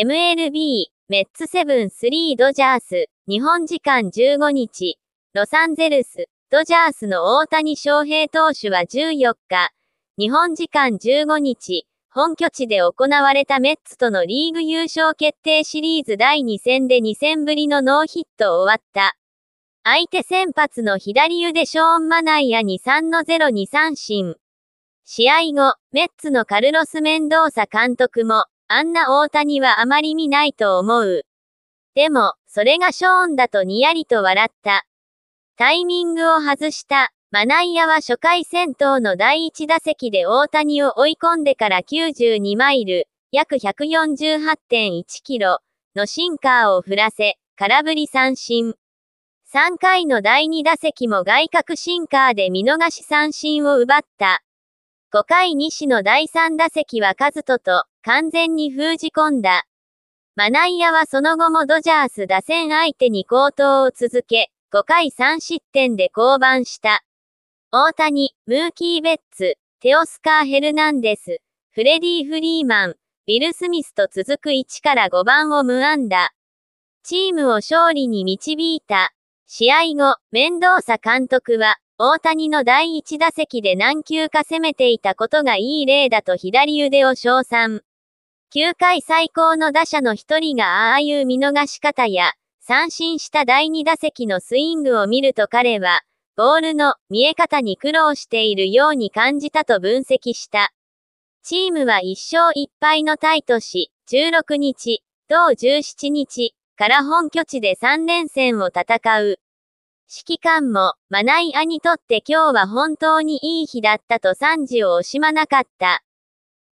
MLB、メッツセブンスリードジャース、日本時間15日、ロサンゼルス、ドジャースの大谷翔平投手は14日、日本時間15日、本拠地で行われたメッツとのリーグ優勝決定シリーズ第2戦で2戦ぶりのノーヒットを終わった。相手先発の左腕ショーン・マナイアに3の0 2三振。試合後、メッツのカルロス・メンドーサ監督も、あんな大谷はあまり見ないと思う。でも、それがショーンだとにやりと笑った。タイミングを外した。マナイアは初回戦闘の第1打席で大谷を追い込んでから92マイル、約148.1キロのシンカーを振らせ、空振り三振。3回の第2打席も外角シンカーで見逃し三振を奪った。5回西の第3打席はカズトと完全に封じ込んだ。マナイアはその後もドジャース打線相手に好投を続け、5回3失点で降板した。大谷、ムーキー・ベッツ、テオスカー・ヘルナンデス、フレディ・フリーマン、ビル・スミスと続く1から5番を無安打。チームを勝利に導いた。試合後、メンドーサ監督は、大谷の第1打席で何球か攻めていたことがいい例だと左腕を称賛。9回最高の打者の一人がああいう見逃し方や、三振した第2打席のスイングを見ると彼は、ボールの見え方に苦労しているように感じたと分析した。チームは1勝1敗のタイとし、16日、同17日から本拠地で3連戦を戦う。指揮官も、マナイアにとって今日は本当にいい日だったと賛辞を惜しまなかった。